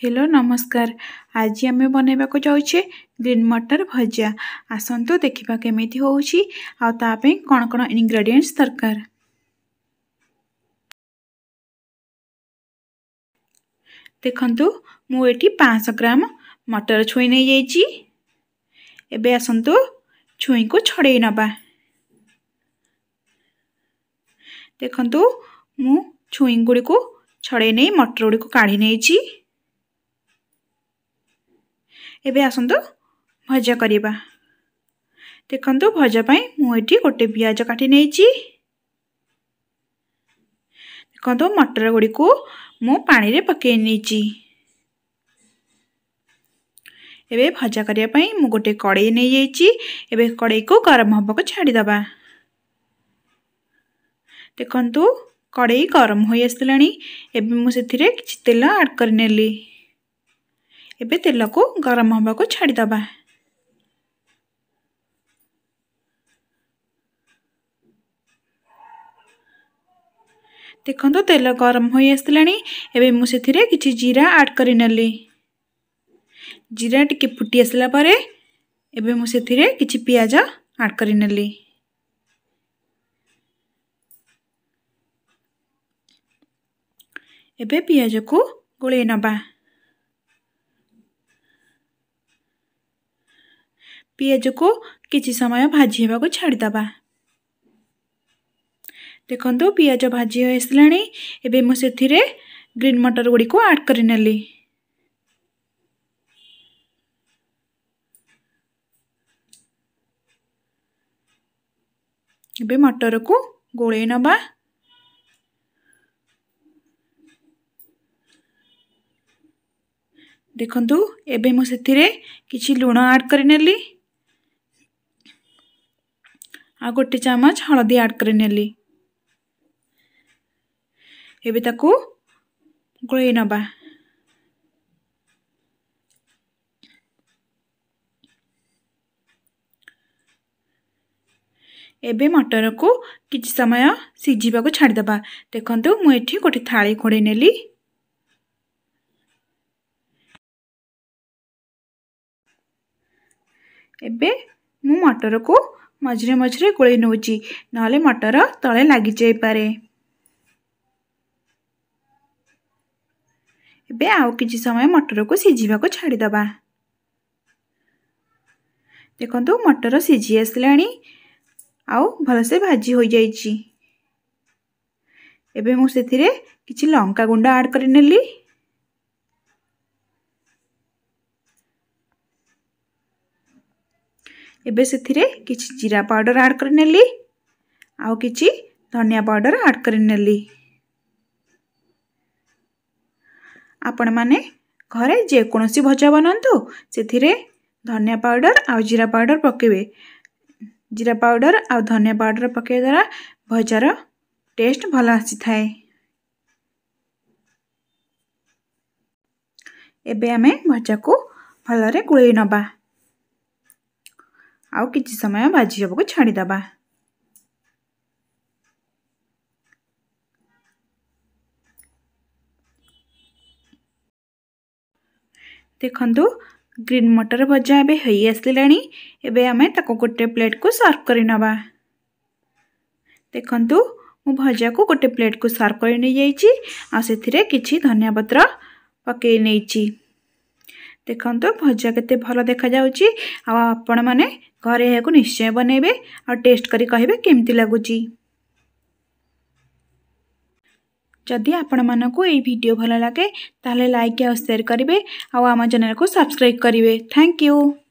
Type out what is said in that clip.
hello ନମସ୍କାର ଆଜି ଆମେ ବନେଇବାକୁ ଯାଉଛେ ଗ୍ରୀନ୍ ମଟର ଭଜା ଆସନ୍ତୁ ଦେଖିବା କେମିତି ହେଉଛି ଆଉ ତା ପାଇଁ କ'ଣ କ'ଣ ଇନଗ୍ରେଡ଼ିଏଣ୍ଟସ୍ ଦରକାର ଦେଖନ୍ତୁ ମୁଁ ଏଠି ପାଞ୍ଚଶହ ଗ୍ରାମ ମଟର ଛୁଇଁ ନେଇଯାଇଛି ଏବେ ଆସନ୍ତୁ ଛୁଇଁକୁ ଛଡ଼େଇ ନେବା ଦେଖନ୍ତୁ ମୁଁ ଛୁଇଁ ଗୁଡ଼ିକୁ ଛଡ଼େଇ ନେଇ ମଟର ଗୁଡ଼ିକୁ କାଢ଼ି ନେଇଛି ଏବେ ଆସନ୍ତୁ ଭଜା କରିବା ଦେଖନ୍ତୁ ଭଜା ପାଇଁ ମୁଁ ଏଠି ଗୋଟେ ପିଆଜ କାଟି ନେଇଛି ଦେଖନ୍ତୁ ମଟର ଗୁଡ଼ିକୁ ମୁଁ ପାଣିରେ ପକାଇ ନେଇଛି ଏବେ ଭଜା କରିବା ପାଇଁ ମୁଁ ଗୋଟେ କଡ଼େଇ ନେଇଯାଇଛି ଏବେ କଡ଼େଇକୁ ଗରମ ହେବାକୁ ଛାଡ଼ିଦେବା ଦେଖନ୍ତୁ କଡ଼େଇ ଗରମ ହୋଇ ଆସିଲାଣି ଏବେ ମୁଁ ସେଥିରେ କିଛି ତେଲ ଆଡ଼୍ କରିନେଲି एबे तेल को गरम हवा को छाड़ीद देखता तेल गरम हो आसला जीरा आड कर जीरा टी फुटी आसला कि पिज आड कर एबे पिज को गोल नवा पिज को किसी समय भाजी को छाड़ दबा देखो पिज भाजी आसला मुझे ग्रीन मटर गुड़ को आड कर मटर को गोल नवा देखु एवं मुझे किसी लुण आड करी ଆଉ ଗୋଟେ ଚାମଚ ହଳଦୀ ଆଡ଼୍ କରି ନେଲି ଏବେ ତାକୁ ଗୋଳେଇ ନେବା ଏବେ ମଟରକୁ କିଛି ସମୟ ସିଝିବାକୁ ଛାଡ଼ିଦେବା ଦେଖନ୍ତୁ ମୁଁ ଏଠି ଗୋଟେ ଥାଳି ଘୋଡ଼େଇ ନେଲି ଏବେ ମୁଁ ମଟରକୁ ମଝିରେ ମଝିରେ ଗୋଳେଇ ନେଉଛି ନହେଲେ ମଟର ତଳେ ଲାଗିଯାଇପାରେ ଏବେ ଆଉ କିଛି ସମୟ ମଟରକୁ ସିଝିବାକୁ ଛାଡ଼ିଦେବା ଦେଖନ୍ତୁ ମଟର ସିଝି ଆସିଲାଣି ଆଉ ଭଲସେ ଭାଜି ହୋଇଯାଇଛି ଏବେ ମୁଁ ସେଥିରେ କିଛି ଲଙ୍କା ଗୁଣ୍ଡ ଆଡ଼୍ କରିନେଲି ଏବେ ସେଥିରେ କିଛି ଜିରା ପାଉଡ଼ର ଆଡ଼୍ କରିନେଲି ଆଉ କିଛି ଧନିଆ ପାଉଡ଼ର ଆଡ଼୍ କରିନେଲି ଆପଣମାନେ ଘରେ ଯେକୌଣସି ଭଜା ବନାନ୍ତୁ ସେଥିରେ ଧନିଆ ପାଉଡ଼ର ଆଉ ଜିରା ପାଉଡ଼ର ପକାଇବେ ଜିରା ପାଉଡ଼ର ଆଉ ଧନିଆ ପାଉଡ଼ର ପକାଇବା ଦ୍ୱାରା ଭଜାର ଟେଷ୍ଟ ଭଲ ଆସିଥାଏ ଏବେ ଆମେ ଭଜାକୁ ଭଲରେ ଗୋଳେଇ ନେବା आ कि समय भाजी हाब को छाड़ीद देखु ग्रीन मटर भजा एवं हो आसमें गोटे प्लेट को सर्व कर देखु मु भजा को गोटे प्लेट को सर्व कर नहीं जाइए आ किसी धनिया पत्र पकई नहीं देखो भजा के भल देखा आपण मैने घरे निश्चय बनइबे आ टेस्ट कर जदि आपण मानक यीडियो भल लगे ताल लाइक आयार करेंगे आम चेल को सब्सक्राइब करेंगे थैंक यू